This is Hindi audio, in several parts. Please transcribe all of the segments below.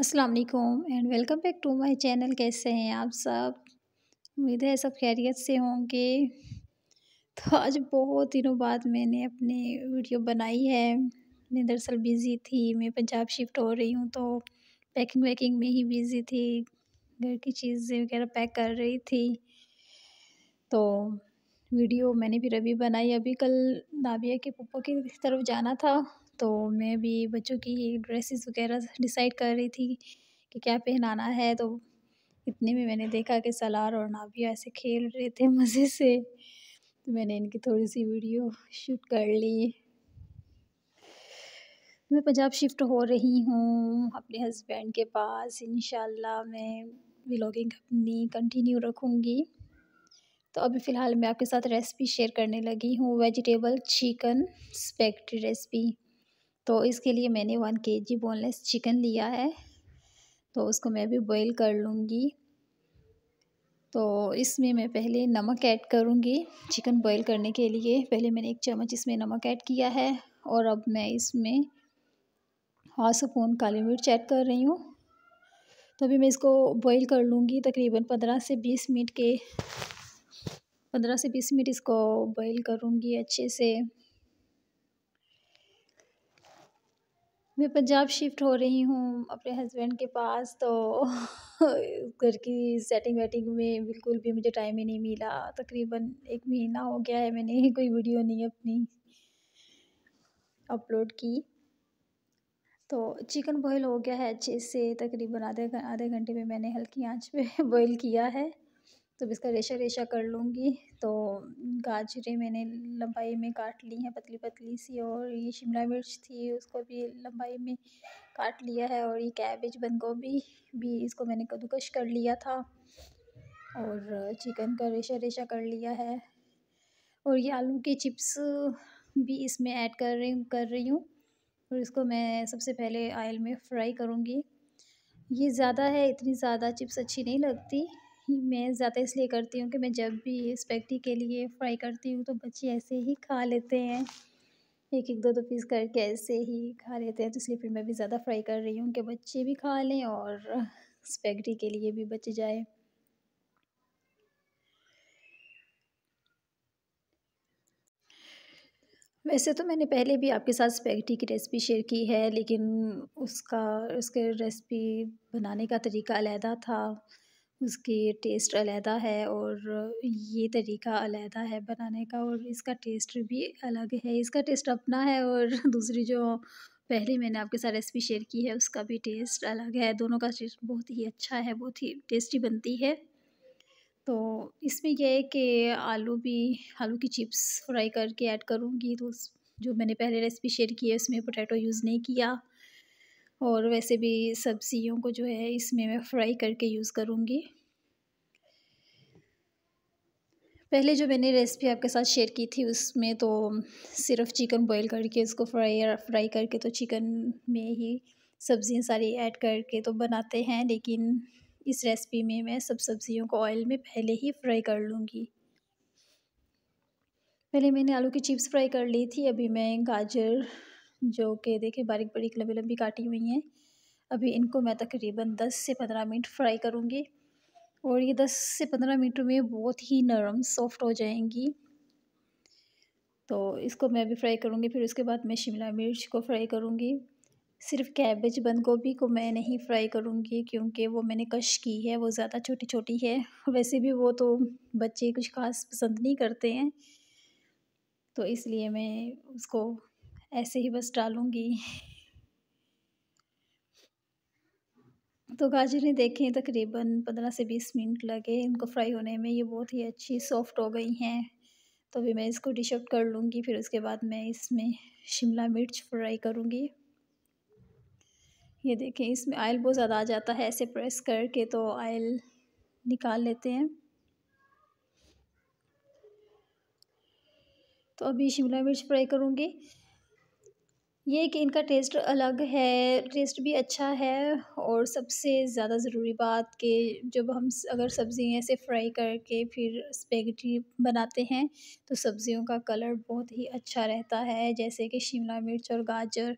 अस्सलाम वालेकुम and welcome back to my channel कैसे हैं आप सब उम्मीद है सब खैरियत से होंगे तो आज बहुत दिनों बाद मैंने अपनी वीडियो बनाई है मैं दरअसल बिज़ी थी मैं पंजाब शिफ्ट हो रही हूँ तो पैकिंग वैकिंग में ही बिज़ी थी घर की चीज़ें वगैरह पैक कर रही थी तो वीडियो मैंने फिर अभी बनाई अभी कल नाबिया के पप्पो की तरफ जाना था तो मैं भी बच्चों की ड्रेसेस वगैरह डिसाइड कर रही थी कि क्या पहनाना है तो इतने में मैंने देखा कि सलार और नाभिया ऐसे खेल रहे थे मज़े से तो मैंने इनकी थोड़ी सी वीडियो शूट कर ली मैं पंजाब शिफ्ट हो रही हूँ अपने हस्बैंड के पास इन मैं व्लॉगिंग अपनी कंटिन्यू रखूँगी तो अभी फ़िलहाल मैं आपके साथ रेसिपी शेयर करने लगी हूँ वेजिटेबल चिकन स्पेक्ट रेसिपी तो इसके लिए मैंने वन के जी बोनलेस चिकन लिया है तो उसको मैं भी बॉईल कर लूँगी तो इसमें मैं पहले नमक ऐड करूँगी चिकन बॉईल करने के लिए पहले मैंने एक चम्मच इसमें नमक ऐड किया है और अब मैं इसमें हाफ स्पून काली मिर्च ऐड कर रही हूँ तो अभी मैं इसको बॉईल कर लूँगी तकरीबन पंद्रह से बीस मिनट के पंद्रह से बीस मिनट इसको बॉईल करूँगी अच्छे से मैं पंजाब शिफ्ट हो रही हूँ अपने हस्बैंड के पास तो घर की सेटिंग वेटिंग में बिल्कुल भी मुझे टाइम ही नहीं मिला तकरीबन एक महीना हो गया है मैंने कोई वीडियो नहीं अपनी अपलोड की तो चिकन बॉयल हो गया है अच्छे से तकरीबन आधे आधे घंटे में मैंने हल्की आंच पे बॉयल किया है तो इसका रेशा रेशा कर लूँगी तो गाजरे मैंने लंबाई में काट ली हैं पतली पतली सी और ये शिमला मिर्च थी उसको भी लंबाई में काट लिया है और ये कैबेज बंद गोभी भी इसको मैंने कद्दूकश कर लिया था और चिकन का रेशा रेशा कर लिया है और ये आलू के चिप्स भी इसमें ऐड कर रही कर रही हूँ और इसको मैं सबसे पहले आयल में फ्राई करूँगी ये ज़्यादा है इतनी ज़्यादा चिप्स अच्छी नहीं लगती मैं ज़्यादा इसलिए करती हूँ कि मैं जब भी स्पेक्टी के लिए फ्राई करती हूँ तो बच्चे ऐसे ही खा लेते हैं एक एक दो दो पीस करके ऐसे ही खा लेते हैं तो इसलिए फिर मैं भी ज़्यादा फ्राई कर रही हूँ कि बच्चे भी खा लें और स्पेक्टी के लिए भी बच जाए वैसे तो मैंने पहले भी आपके साथ स्पेगेटी की रेसिपी शेयर की है लेकिन उसका उसके रेसिपी बनाने का तरीका अलहदा था उसकी टेस्ट अलहदा है और ये तरीका अलहदा है बनाने का और इसका टेस्ट भी अलग है इसका टेस्ट अपना है और दूसरी जो पहले मैंने आपके साथ रेसिपी शेयर की है उसका भी टेस्ट अलग है दोनों का टेस्ट बहुत ही अच्छा है बहुत ही टेस्टी बनती है तो इसमें यह है कि आलू भी आलू की चिप्स फ्राई करके ऐड करूँगी तो जो मैंने पहले रेसिपी शेयर की है उसमें पोटैटो यूज़ नहीं किया और वैसे भी सब्जियों को जो है इसमें मैं फ्राई करके यूज़ करूँगी पहले जो मैंने रेसिपी आपके साथ शेयर की थी उसमें तो सिर्फ चिकन बॉईल करके उसको फ्राई फ्राई करके तो चिकन में ही सब्ज़ियाँ सारी ऐड करके तो बनाते हैं लेकिन इस रेसिपी में मैं सब सब्ज़ियों को ऑयल में पहले ही फ्राई कर लूँगी पहले मैंने आलू की चिप्स फ्राई कर ली थी अभी मैं गाजर जो कि देखिए बारीक बारीक लंबी लंबी काटी हुई हैं अभी इनको मैं तकरीबन दस से पंद्रह मिनट फ्राई करूँगी और ये दस से पंद्रह मिनट में बहुत ही नरम सॉफ्ट हो जाएंगी तो इसको मैं भी फ्राई करूँगी फिर उसके बाद मैं शिमला मिर्च को फ्राई करूँगी सिर्फ कैबेज बंद गोभी को मैं नहीं फ्राई करूँगी क्योंकि वो मैंने कश की है वो ज़्यादा छोटी छोटी है वैसे भी वो तो बच्चे कुछ खास पसंद नहीं करते हैं तो इसलिए मैं उसको ऐसे ही बस डालूँगी तो गाजरें देखें तकरीबन पंद्रह से बीस मिनट लगे इनको फ्राई होने में ये बहुत ही अच्छी सॉफ्ट हो गई हैं तो अभी मैं इसको डिश आउट कर लूँगी फिर उसके बाद मैं इसमें शिमला मिर्च फ्राई करूँगी ये देखें इसमें आयल बहुत ज़्यादा आ जाता है ऐसे प्रेस करके तो आयल निकाल लेते हैं तो अभी शिमला मिर्च फ्राई करूँगी ये कि इनका टेस्ट अलग है टेस्ट भी अच्छा है और सबसे ज़्यादा ज़रूरी बात कि जब हम अगर सब्ज़ी ऐसे फ्राई करके फिर स्पेगेटी बनाते हैं तो सब्ज़ियों का कलर बहुत ही अच्छा रहता है जैसे कि शिमला मिर्च और गाजर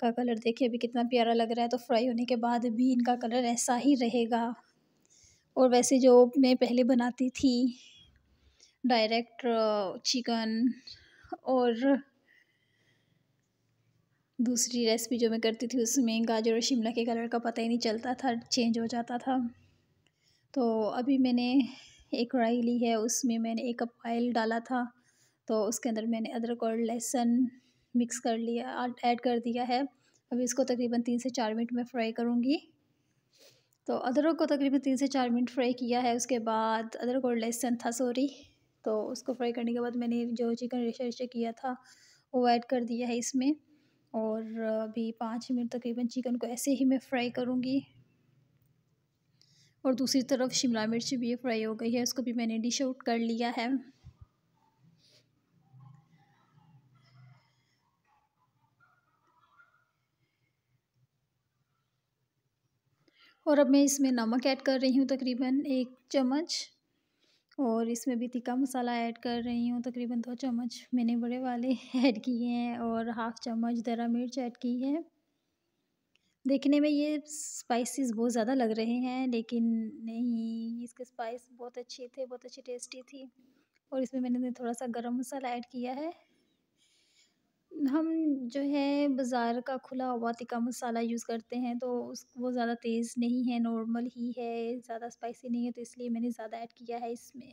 का कलर देखिए अभी कितना प्यारा लग रहा है तो फ्राई होने के बाद भी इनका कलर ऐसा ही रहेगा और वैसे जो मैं पहले बनाती थी डायरेक्ट चिकन और दूसरी रेसिपी जो मैं करती थी उसमें गाजर और शिमला के कलर का पता ही नहीं चलता था चेंज हो जाता था तो अभी मैंने एक कढ़ाई ली है उसमें मैंने एक कप ऑयल डाला था तो उसके अंदर मैंने अदरक और लहसुन मिक्स कर लिया ऐड कर दिया है अभी इसको तकरीबन तीन से चार मिनट में फ्राई करूँगी तो अदरक को तकरीबन तीन से चार मिनट फ्राई किया है उसके बाद अदरक और लहसुन था सॉरी तो उसको फ्राई करने के बाद मैंने जो चिकन रेशा रेशा किया था वो ऐड कर दिया है इसमें और अभी पाँच मिनट तकरीबन चिकन को ऐसे ही मैं फ्राई करूँगी और दूसरी तरफ शिमला मिर्च भी फ्राई हो गई है उसको भी मैंने डिश आउट कर लिया है और अब मैं इसमें नमक ऐड कर रही हूँ तकरीबन एक चम्मच और इसमें भी तिक्का मसाला ऐड कर रही हूँ तकरीबन दो चम्मच मैंने बड़े वाले ऐड किए हैं और हाफ़ चम्मच दरा मिर्च ऐड की है देखने में ये स्पाइसेस बहुत ज़्यादा लग रहे हैं लेकिन नहीं इसके स्पाइस बहुत अच्छे थे बहुत अच्छी टेस्टी थी और इसमें मैंने थोड़ा सा गरम मसाला ऐड किया है हम जो है बाज़ार का खुला हुआ तिक्का मसाला यूज़ करते हैं तो उस वो ज़्यादा तेज़ नहीं है नॉर्मल ही है ज़्यादा स्पाइसी नहीं है तो इसलिए मैंने ज़्यादा ऐड किया है इसमें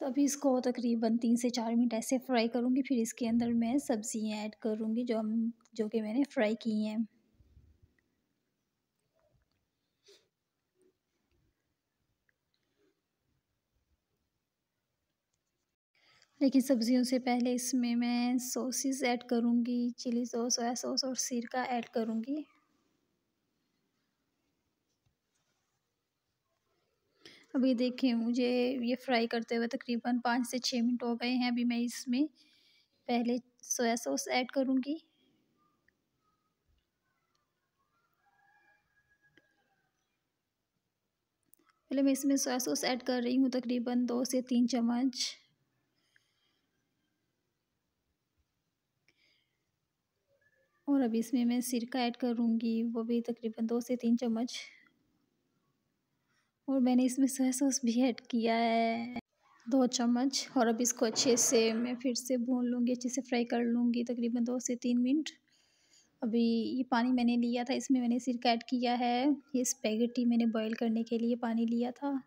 तो अभी इसको तकरीबन तीन से चार मिनट ऐसे फ्राई करूँगी फिर इसके अंदर मैं सब्ज़ियाँ ऐड करूँगी जो हम जो कि मैंने फ्राई की हैं लेकिन सब्ज़ियों से पहले इसमें मैं सॉसेस ऐड करूँगी चिली सॉस सोया सॉस और सिरका ऐड करूँगी अभी देखिए मुझे ये फ्राई करते हुए तकरीबन पाँच से छः मिनट हो गए हैं अभी मैं इसमें पहले सोया सॉस ऐड करूँगी पहले मैं इसमें सोया सॉस ऐड कर रही हूँ तकरीबन दो से तीन चम्मच और अब इसमें मैं सिरका ऐड करूँगी वो भी तकरीबन दो से तीन चम्मच और मैंने इसमें सोया सॉस भी ऐड किया है दो चम्मच और अब इसको अच्छे से मैं फिर से भून लूँगी अच्छे से फ्राई कर लूँगी तकरीबन दो से तीन मिनट अभी ये पानी मैंने लिया था इसमें मैंने सिरका ऐड किया है ये स्पेगेटी मैंने बॉईल करने के लिए पानी लिया था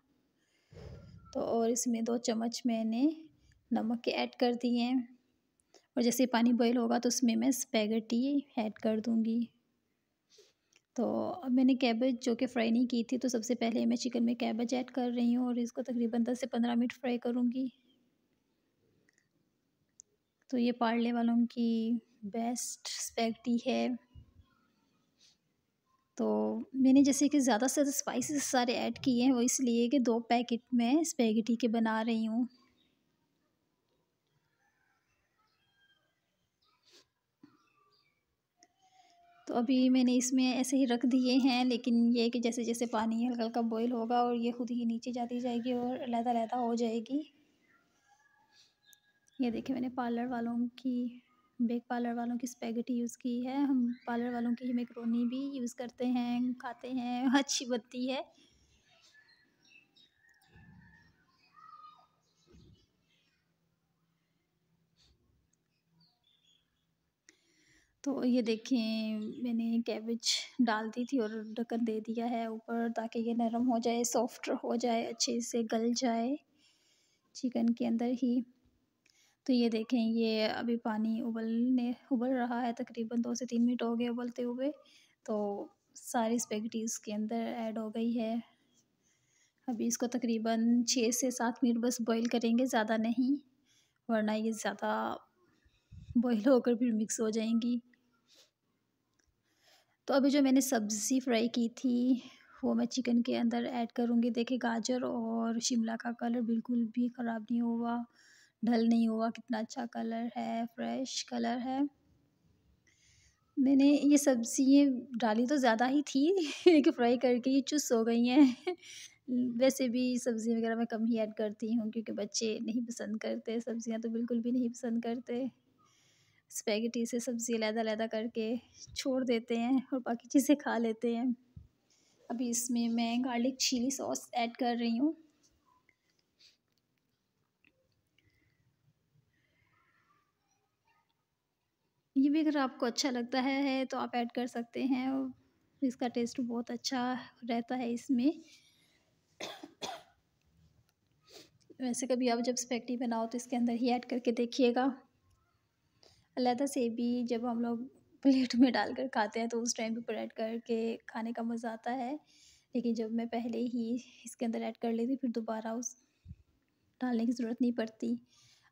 तो और इसमें दो चम्मच मैंने नमक के ऐड कर दिए और जैसे पानी बॉयल होगा तो उसमें मैं स्पैगेटी ऐड कर दूँगी तो अब मैंने कैबेज जो कि फ्राई नहीं की थी तो सबसे पहले मैं चिकन में कैबेज ऐड कर रही हूँ और इसको तकरीबन दस से पंद्रह मिनट फ्राई करूँगी तो ये पार्ले वालों की बेस्ट स्पैगटी है तो मैंने जैसे कि ज़्यादा से ज़्यादा स्पाइसेस सारे ऐड किए हैं वो इसलिए कि दो पैकेट मैं स्पैगेटी के बना रही हूँ तो अभी मैंने इसमें ऐसे ही रख दिए हैं लेकिन ये कि जैसे जैसे पानी हल्का हल्का बॉयल होगा और ये खुद ही नीचे जाती जाएगी और लहदा लहदा हो जाएगी ये देखिए मैंने पार्लर वालों की बेक पार्लर वालों की स्पेगेटी यूज़ की है हम पार्लर वालों की मेकरोनी भी यूज़ करते हैं खाते हैं अच्छी बनती है तो ये देखें मैंने कैबेज डाल दी थी और ढक्कन दे दिया है ऊपर ताकि ये नरम हो जाए सॉफ्ट हो जाए अच्छे से गल जाए चिकन के अंदर ही तो ये देखें ये अभी पानी उबलने उबल रहा है तकरीबन दो से तीन मिनट हो गए उबलते हुए तो सारी स्पेगटीज़ के अंदर ऐड हो गई है अभी इसको तकरीबन छः से सात मिनट बस बॉईल करेंगे ज़्यादा नहीं वरना ये ज़्यादा बॉईल होकर फिर मिक्स हो जाएंगी तो अभी जो मैंने सब्ज़ी फ्राई की थी वो मैं चिकन के अंदर ऐड करूँगी देखिए गाजर और शिमला का कलर बिल्कुल भी ख़राब नहीं हुआ ढल नहीं हुआ कितना अच्छा कलर है फ्रेश कलर है मैंने ये सब्ज़ियाँ डाली तो ज़्यादा ही थी लेकिन फ्राई करके ये चुस्त हो गई हैं वैसे भी सब्ज़ी वगैरह मैं कम ही ऐड करती हूँ क्योंकि बच्चे नहीं पसंद करते सब्ज़ियाँ तो बिल्कुल भी नहीं पसंद करते स्पैगेटी से सब्ज़ी लहदा अलहदा करके छोड़ देते हैं और बाकी चीज़ें खा लेते हैं अभी इसमें मैं गार्लिक चिली सॉस ऐड कर रही हूँ ये भी अगर आपको अच्छा लगता है तो आप ऐड कर सकते हैं इसका टेस्ट बहुत अच्छा रहता है इसमें वैसे कभी आप जब स्पेक्टी बनाओ तो इसके अंदर ही ऐड करके देखिएगा अलहदा से भी जब हम लोग प्लेट में डाल कर खाते हैं तो उस टाइम भी ऐड करके खाने का मज़ा आता है लेकिन जब मैं पहले ही इसके अंदर ऐड कर लेती फिर दोबारा उस डालने की ज़रूरत नहीं पड़ती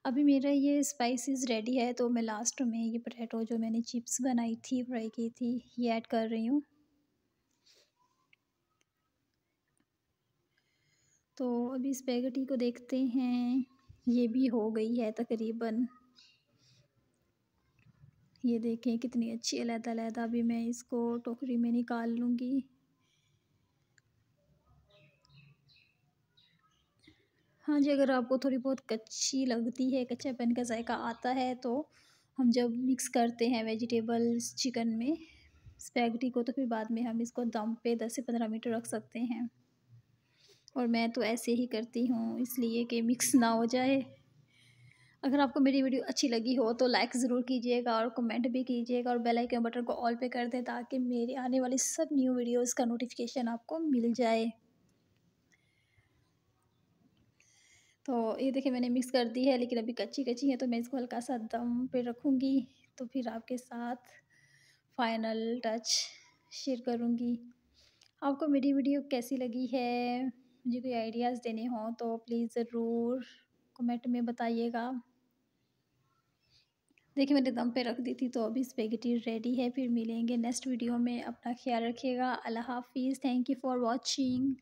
अभी मेरा ये स्पाइसेस रेडी है तो मैं लास्ट में ये पोटैटो जो मैंने चिप्स बनाई थी फ्राई की थी ये ऐड कर रही हूँ तो अभी स्पेगेटी को देखते हैं ये भी हो गई है तकरीबन ये देखें कितनी अच्छी अलहदा अलहदा अभी मैं इसको टोकरी में निकाल लूँगी हाँ जी अगर आपको थोड़ी बहुत कच्ची लगती है कच्चा पेन का जायका आता है तो हम जब मिक्स करते हैं वेजिटेबल्स चिकन में स्पैगटी को तो फिर बाद में हम इसको दम पे दस से पंद्रह मिनट रख सकते हैं और मैं तो ऐसे ही करती हूँ इसलिए कि मिक्स ना हो जाए अगर आपको मेरी वीडियो अच्छी लगी हो तो लाइक ज़रूर कीजिएगा और कमेंट भी कीजिएगा और बेल आइकन बटन को ऑल पे कर दें ताकि मेरे आने वाली सब न्यू वीडियोस का नोटिफिकेशन आपको मिल जाए तो ये देखिए मैंने मिक्स कर दी है लेकिन अभी कच्ची कच्ची है तो मैं इसको हल्का सा दम पे रखूँगी तो फिर आपके साथ फाइनल टच शेयर करूँगी आपको मेरी वीडियो कैसी लगी है मुझे कोई आइडियाज़ देने हों तो प्लीज़ ज़रूर कमेंट में बताइएगा देखिए मैंने दम पे रख दी थी तो अभी स्पेगेटी रेडी है फिर मिलेंगे नेक्स्ट वीडियो में अपना ख्याल रखिएगा अल्लाह हाफिज़ थैंक यू फॉर वॉचिंग